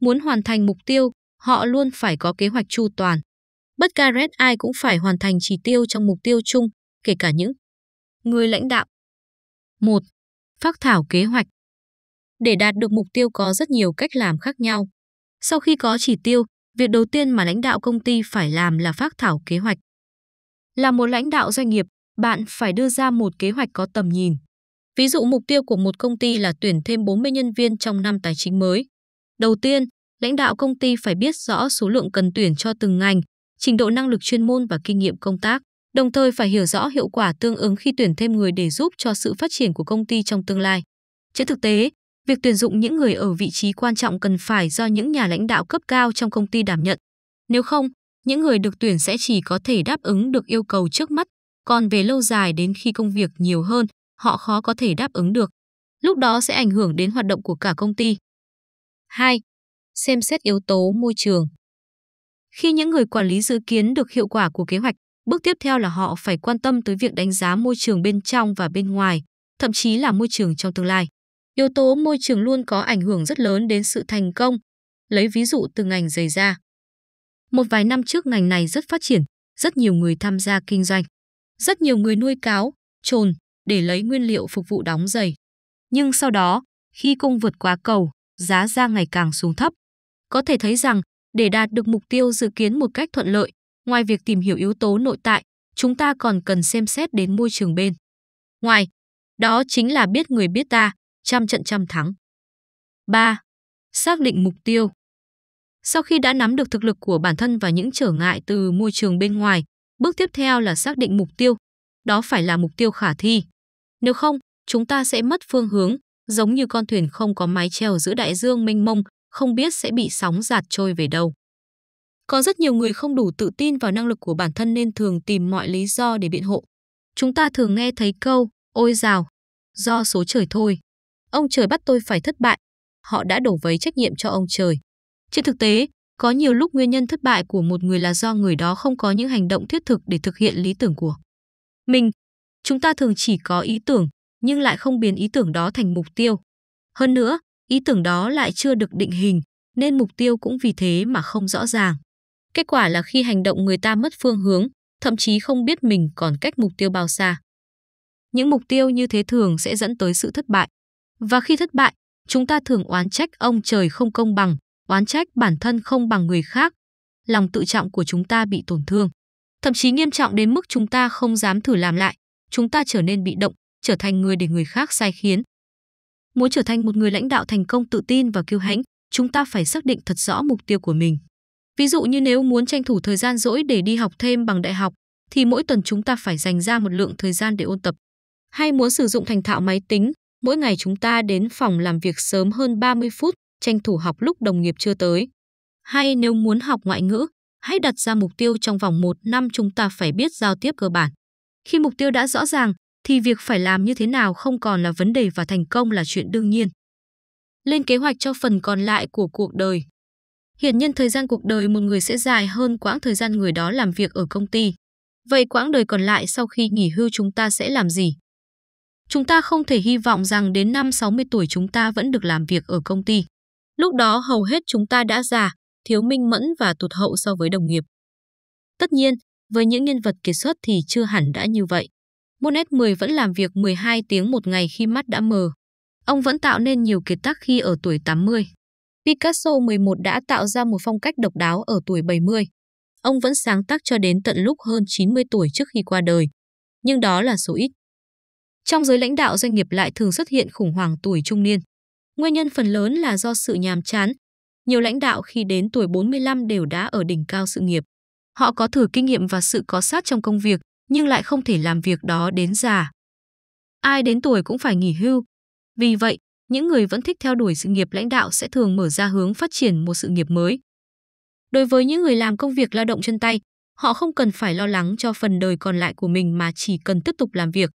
Muốn hoàn thành mục tiêu, họ luôn phải có kế hoạch chu toàn. Bất ca Red ai cũng phải hoàn thành chỉ tiêu trong mục tiêu chung, kể cả những người lãnh đạo. 1. Phác thảo kế hoạch Để đạt được mục tiêu có rất nhiều cách làm khác nhau. Sau khi có chỉ tiêu, việc đầu tiên mà lãnh đạo công ty phải làm là phác thảo kế hoạch. Là một lãnh đạo doanh nghiệp, bạn phải đưa ra một kế hoạch có tầm nhìn. Ví dụ mục tiêu của một công ty là tuyển thêm 40 nhân viên trong năm tài chính mới. Đầu tiên, lãnh đạo công ty phải biết rõ số lượng cần tuyển cho từng ngành, trình độ năng lực chuyên môn và kinh nghiệm công tác, đồng thời phải hiểu rõ hiệu quả tương ứng khi tuyển thêm người để giúp cho sự phát triển của công ty trong tương lai. Trên thực tế, việc tuyển dụng những người ở vị trí quan trọng cần phải do những nhà lãnh đạo cấp cao trong công ty đảm nhận. Nếu không, những người được tuyển sẽ chỉ có thể đáp ứng được yêu cầu trước mắt còn về lâu dài đến khi công việc nhiều hơn, họ khó có thể đáp ứng được. Lúc đó sẽ ảnh hưởng đến hoạt động của cả công ty. 2. Xem xét yếu tố môi trường. Khi những người quản lý dự kiến được hiệu quả của kế hoạch, bước tiếp theo là họ phải quan tâm tới việc đánh giá môi trường bên trong và bên ngoài, thậm chí là môi trường trong tương lai. Yếu tố môi trường luôn có ảnh hưởng rất lớn đến sự thành công. Lấy ví dụ từ ngành giày da. Một vài năm trước ngành này rất phát triển, rất nhiều người tham gia kinh doanh. Rất nhiều người nuôi cáo, trồn để lấy nguyên liệu phục vụ đóng giày. Nhưng sau đó, khi cung vượt quá cầu, giá ra ngày càng xuống thấp. Có thể thấy rằng, để đạt được mục tiêu dự kiến một cách thuận lợi, ngoài việc tìm hiểu yếu tố nội tại, chúng ta còn cần xem xét đến môi trường bên. Ngoài, đó chính là biết người biết ta, trăm trận trăm thắng. 3. Xác định mục tiêu Sau khi đã nắm được thực lực của bản thân và những trở ngại từ môi trường bên ngoài, Bước tiếp theo là xác định mục tiêu. Đó phải là mục tiêu khả thi. Nếu không, chúng ta sẽ mất phương hướng, giống như con thuyền không có mái chèo giữa đại dương mênh mông, không biết sẽ bị sóng giạt trôi về đâu. Có rất nhiều người không đủ tự tin vào năng lực của bản thân nên thường tìm mọi lý do để biện hộ. Chúng ta thường nghe thấy câu, ôi rào, do số trời thôi. Ông trời bắt tôi phải thất bại. Họ đã đổ vấy trách nhiệm cho ông trời. Trên thực tế, có nhiều lúc nguyên nhân thất bại của một người là do người đó không có những hành động thiết thực để thực hiện lý tưởng của mình. Chúng ta thường chỉ có ý tưởng, nhưng lại không biến ý tưởng đó thành mục tiêu. Hơn nữa, ý tưởng đó lại chưa được định hình, nên mục tiêu cũng vì thế mà không rõ ràng. Kết quả là khi hành động người ta mất phương hướng, thậm chí không biết mình còn cách mục tiêu bao xa. Những mục tiêu như thế thường sẽ dẫn tới sự thất bại. Và khi thất bại, chúng ta thường oán trách ông trời không công bằng, oán trách bản thân không bằng người khác, lòng tự trọng của chúng ta bị tổn thương. Thậm chí nghiêm trọng đến mức chúng ta không dám thử làm lại, chúng ta trở nên bị động, trở thành người để người khác sai khiến. Muốn trở thành một người lãnh đạo thành công tự tin và kiêu hãnh, chúng ta phải xác định thật rõ mục tiêu của mình. Ví dụ như nếu muốn tranh thủ thời gian rỗi để đi học thêm bằng đại học, thì mỗi tuần chúng ta phải dành ra một lượng thời gian để ôn tập. Hay muốn sử dụng thành thạo máy tính, mỗi ngày chúng ta đến phòng làm việc sớm hơn 30 phút tranh thủ học lúc đồng nghiệp chưa tới. Hay nếu muốn học ngoại ngữ, hãy đặt ra mục tiêu trong vòng một năm chúng ta phải biết giao tiếp cơ bản. Khi mục tiêu đã rõ ràng, thì việc phải làm như thế nào không còn là vấn đề và thành công là chuyện đương nhiên. Lên kế hoạch cho phần còn lại của cuộc đời. Hiển nhiên thời gian cuộc đời một người sẽ dài hơn quãng thời gian người đó làm việc ở công ty. Vậy quãng đời còn lại sau khi nghỉ hưu chúng ta sẽ làm gì? Chúng ta không thể hy vọng rằng đến năm 60 tuổi chúng ta vẫn được làm việc ở công ty. Lúc đó hầu hết chúng ta đã già, thiếu minh mẫn và tụt hậu so với đồng nghiệp. Tất nhiên, với những nhân vật kiệt xuất thì chưa hẳn đã như vậy. Monet 10 vẫn làm việc 12 tiếng một ngày khi mắt đã mờ. Ông vẫn tạo nên nhiều kiệt tác khi ở tuổi 80. Picasso 11 đã tạo ra một phong cách độc đáo ở tuổi 70. Ông vẫn sáng tác cho đến tận lúc hơn 90 tuổi trước khi qua đời. Nhưng đó là số ít. Trong giới lãnh đạo doanh nghiệp lại thường xuất hiện khủng hoảng tuổi trung niên. Nguyên nhân phần lớn là do sự nhàm chán. Nhiều lãnh đạo khi đến tuổi 45 đều đã ở đỉnh cao sự nghiệp. Họ có thừa kinh nghiệm và sự có sát trong công việc, nhưng lại không thể làm việc đó đến già. Ai đến tuổi cũng phải nghỉ hưu. Vì vậy, những người vẫn thích theo đuổi sự nghiệp lãnh đạo sẽ thường mở ra hướng phát triển một sự nghiệp mới. Đối với những người làm công việc lao động chân tay, họ không cần phải lo lắng cho phần đời còn lại của mình mà chỉ cần tiếp tục làm việc.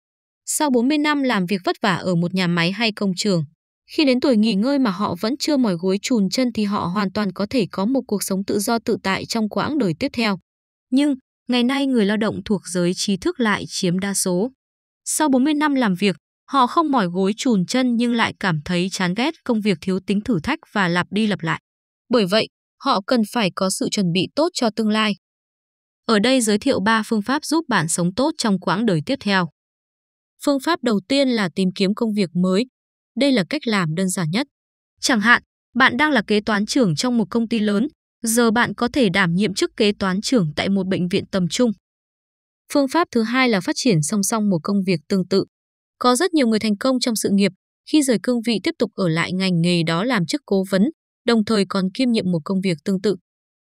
Sau 40 năm làm việc vất vả ở một nhà máy hay công trường, khi đến tuổi nghỉ ngơi mà họ vẫn chưa mỏi gối trùn chân thì họ hoàn toàn có thể có một cuộc sống tự do tự tại trong quãng đời tiếp theo. Nhưng, ngày nay người lao động thuộc giới trí thức lại chiếm đa số. Sau 40 năm làm việc, họ không mỏi gối trùn chân nhưng lại cảm thấy chán ghét công việc thiếu tính thử thách và lặp đi lặp lại. Bởi vậy, họ cần phải có sự chuẩn bị tốt cho tương lai. Ở đây giới thiệu 3 phương pháp giúp bạn sống tốt trong quãng đời tiếp theo. Phương pháp đầu tiên là tìm kiếm công việc mới, đây là cách làm đơn giản nhất. Chẳng hạn, bạn đang là kế toán trưởng trong một công ty lớn, giờ bạn có thể đảm nhiệm chức kế toán trưởng tại một bệnh viện tầm trung. Phương pháp thứ hai là phát triển song song một công việc tương tự. Có rất nhiều người thành công trong sự nghiệp khi rời cương vị tiếp tục ở lại ngành nghề đó làm chức cố vấn, đồng thời còn kiêm nhiệm một công việc tương tự.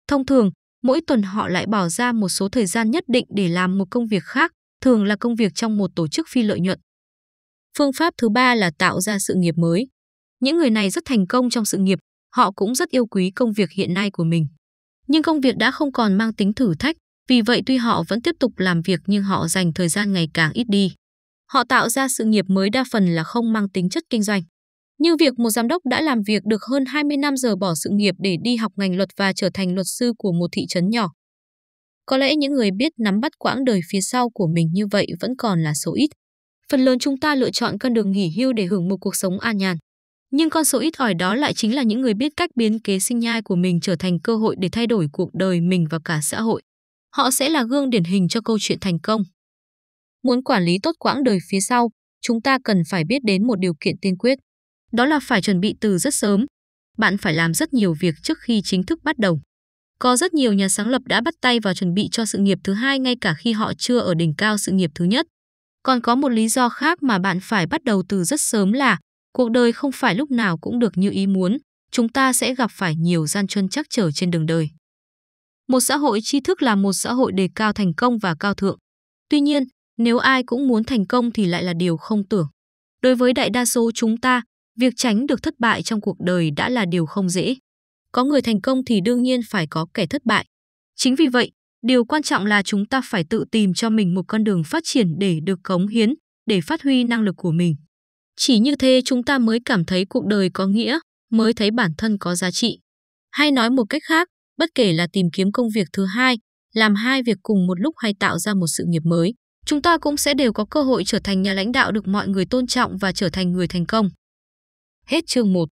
Thông thường, mỗi tuần họ lại bỏ ra một số thời gian nhất định để làm một công việc khác, thường là công việc trong một tổ chức phi lợi nhuận. Phương pháp thứ ba là tạo ra sự nghiệp mới. Những người này rất thành công trong sự nghiệp, họ cũng rất yêu quý công việc hiện nay của mình. Nhưng công việc đã không còn mang tính thử thách, vì vậy tuy họ vẫn tiếp tục làm việc nhưng họ dành thời gian ngày càng ít đi. Họ tạo ra sự nghiệp mới đa phần là không mang tính chất kinh doanh. Như việc một giám đốc đã làm việc được hơn 20 năm giờ bỏ sự nghiệp để đi học ngành luật và trở thành luật sư của một thị trấn nhỏ. Có lẽ những người biết nắm bắt quãng đời phía sau của mình như vậy vẫn còn là số ít phần lớn chúng ta lựa chọn con đường nghỉ hưu để hưởng một cuộc sống an nhàn. Nhưng con số ít ỏi đó lại chính là những người biết cách biến kế sinh nhai của mình trở thành cơ hội để thay đổi cuộc đời mình và cả xã hội. Họ sẽ là gương điển hình cho câu chuyện thành công. Muốn quản lý tốt quãng đời phía sau, chúng ta cần phải biết đến một điều kiện tiên quyết. Đó là phải chuẩn bị từ rất sớm. Bạn phải làm rất nhiều việc trước khi chính thức bắt đầu. Có rất nhiều nhà sáng lập đã bắt tay vào chuẩn bị cho sự nghiệp thứ hai ngay cả khi họ chưa ở đỉnh cao sự nghiệp thứ nhất. Còn có một lý do khác mà bạn phải bắt đầu từ rất sớm là cuộc đời không phải lúc nào cũng được như ý muốn, chúng ta sẽ gặp phải nhiều gian truân chắc trở trên đường đời. Một xã hội tri thức là một xã hội đề cao thành công và cao thượng. Tuy nhiên, nếu ai cũng muốn thành công thì lại là điều không tưởng. Đối với đại đa số chúng ta, việc tránh được thất bại trong cuộc đời đã là điều không dễ. Có người thành công thì đương nhiên phải có kẻ thất bại. Chính vì vậy, Điều quan trọng là chúng ta phải tự tìm cho mình một con đường phát triển để được cống hiến, để phát huy năng lực của mình. Chỉ như thế chúng ta mới cảm thấy cuộc đời có nghĩa, mới thấy bản thân có giá trị. Hay nói một cách khác, bất kể là tìm kiếm công việc thứ hai, làm hai việc cùng một lúc hay tạo ra một sự nghiệp mới, chúng ta cũng sẽ đều có cơ hội trở thành nhà lãnh đạo được mọi người tôn trọng và trở thành người thành công. Hết chương 1